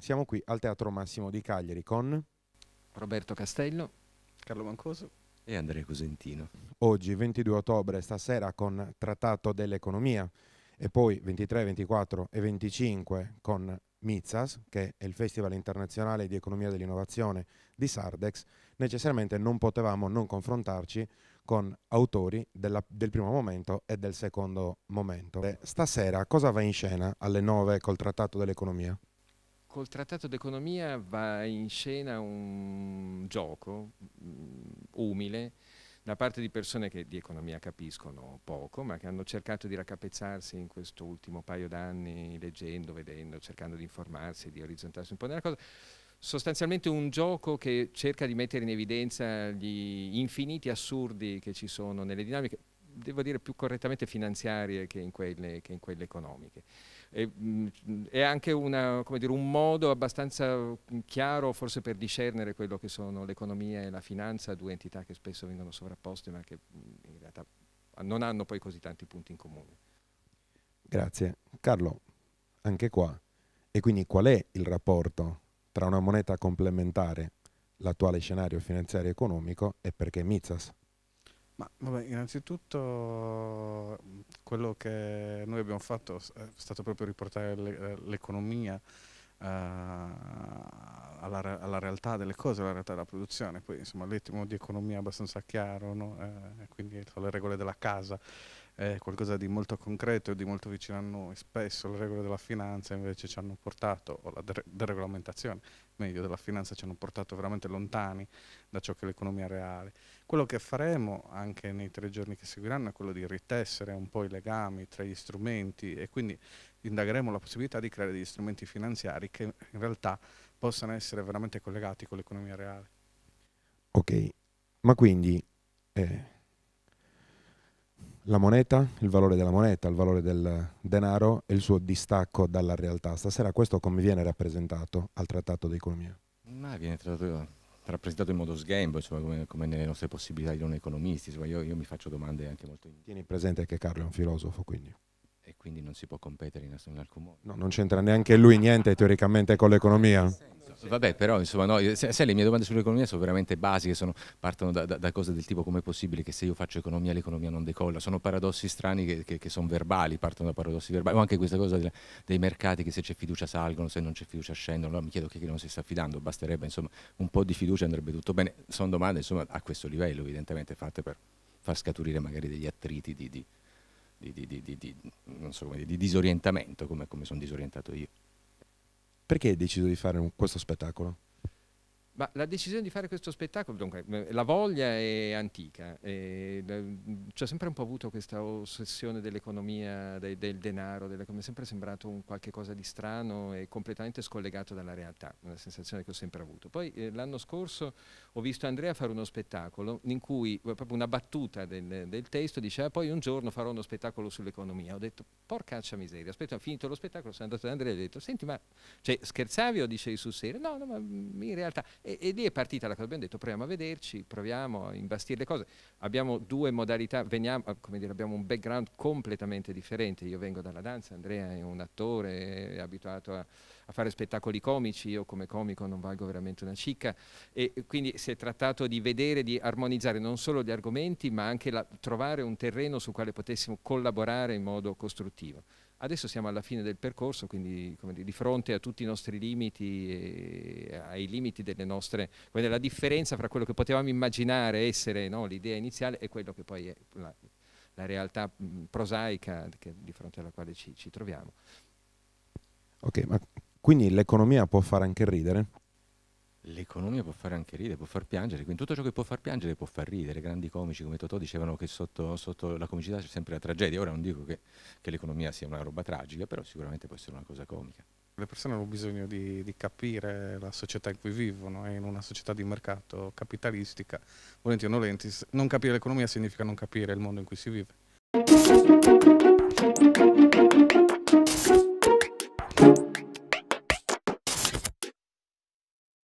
Siamo qui al Teatro Massimo di Cagliari con Roberto Castello, Carlo Mancoso e Andrea Cosentino. Oggi 22 ottobre, stasera con Trattato dell'economia e poi 23, 24 e 25 con MITSAS, che è il Festival internazionale di economia dell'innovazione di Sardex, necessariamente non potevamo non confrontarci con autori della, del primo momento e del secondo momento. Eh, stasera cosa va in scena alle 9 col Trattato dell'Economia? Col Trattato d'Economia va in scena un gioco mm, umile da parte di persone che di economia capiscono poco, ma che hanno cercato di raccapezzarsi in questo ultimo paio d'anni, leggendo, vedendo, cercando di informarsi, di orizzontarsi un po' nella cosa. Sostanzialmente un gioco che cerca di mettere in evidenza gli infiniti assurdi che ci sono nelle dinamiche, devo dire più correttamente finanziarie che in quelle, che in quelle economiche. E, è anche una, dire, un modo abbastanza chiaro forse per discernere quello che sono l'economia e la finanza, due entità che spesso vengono sovrapposte ma che in realtà non hanno poi così tanti punti in comune. Grazie. Carlo, anche qua, e quindi qual è il rapporto tra una moneta complementare, l'attuale scenario finanziario e economico, e perché Mitzas? Ma vabbè, innanzitutto quello che noi abbiamo fatto eh, è stato proprio riportare eh, l'economia uh, alla, re alla, realtà delle cose, alla realtà della produzione, poi insomma l'etimo di economia è abbastanza chiaro, no? eh, quindi sono le regole della casa è qualcosa di molto concreto e di molto vicino a noi. Spesso le regole della finanza invece ci hanno portato, o la deregolamentazione meglio della finanza ci hanno portato veramente lontani da ciò che è l'economia reale. Quello che faremo anche nei tre giorni che seguiranno è quello di ritessere un po' i legami tra gli strumenti e quindi indagheremo la possibilità di creare degli strumenti finanziari che in realtà possano essere veramente collegati con l'economia reale. Ok, ma quindi... Eh la moneta, il valore della moneta, il valore del denaro e il suo distacco dalla realtà. Stasera questo come viene rappresentato al Trattato d'Economia? Ma viene rappresentato in modo sghembo, insomma, come, come, nelle nostre possibilità di non economisti. Insomma, io, io, mi faccio domande anche molto... Tieni presente che Carlo è un filosofo, quindi. E quindi non si può competere in, in alcun modo. No, non c'entra neanche lui niente teoricamente con l'economia. Sì. Vabbè, però insomma, no, sai, le mie domande sull'economia sono veramente basiche, sono, partono da, da, da, cose del tipo come è possibile che se io faccio economia l'economia non decolla, sono paradossi strani che, che, che sono verbali, partono da paradossi verbali, o anche questa cosa dei, dei mercati che se c'è fiducia salgono, se non c'è fiducia scendono, no, mi chiedo chi non si sta fidando, basterebbe insomma un po' di fiducia andrebbe tutto bene, sono domande insomma a questo livello evidentemente fatte per far scaturire magari degli attriti di, di, di, di so come, disorientamento come, come sono disorientato io. Perché hai deciso di fare un, questo spettacolo? Ma la decisione di fare questo spettacolo, dunque, eh, la voglia è antica, eh, mm, c'è sempre un po' avuto questa ossessione dell'economia, de, del denaro, delle, mi è sempre sembrato un qualche cosa di strano e completamente scollegato dalla realtà, una sensazione che ho sempre avuto. Poi eh, l'anno scorso ho visto Andrea fare uno spettacolo in cui eh, proprio una battuta del, del testo diceva ah, poi un giorno farò uno spettacolo sull'economia. Ho detto porcaccia miseria, aspetta, ho finito lo spettacolo, sono andato da Andrea e ho detto senti ma cioè, scherzavi o dicevi sul serio? No, no, ma mm, in realtà e, e lì è partita la cosa, abbiamo detto proviamo a vederci, proviamo a imbastire le cose. Abbiamo due modalità, veniamo, ah, come dire, abbiamo un background completamente differente. Io vengo dalla danza, Andrea è un attore, è abituato a, a fare spettacoli comici, io come comico non valgo veramente una cicca. E quindi si è trattato di vedere, di armonizzare non solo gli argomenti, ma anche la, trovare un terreno su quale potessimo collaborare in modo costruttivo. Adesso siamo alla fine del percorso, quindi dire, di fronte a tutti i nostri limiti, eh, ai limiti delle nostre, la differenza fra quello che potevamo immaginare essere no, l'idea iniziale e quello che poi è la, la realtà mh, prosaica che, di fronte alla quale ci, ci troviamo. Ok, ma quindi l'economia può fare anche ridere? l'economia può fare anche ridere, può far piangere, quindi tutto ciò che può far piangere può far ridere. Grandi comici come Totò dicevano che sotto, sotto la comicità c'è sempre la tragedia. Ora non dico che, che l'economia sia una roba tragica, però sicuramente può essere una cosa comica. Le persone hanno bisogno di, di capire la società in cui vivono e eh, in una società di mercato capitalistica, volenti o nolenti, non capire l'economia significa non capire il mondo in cui si vive.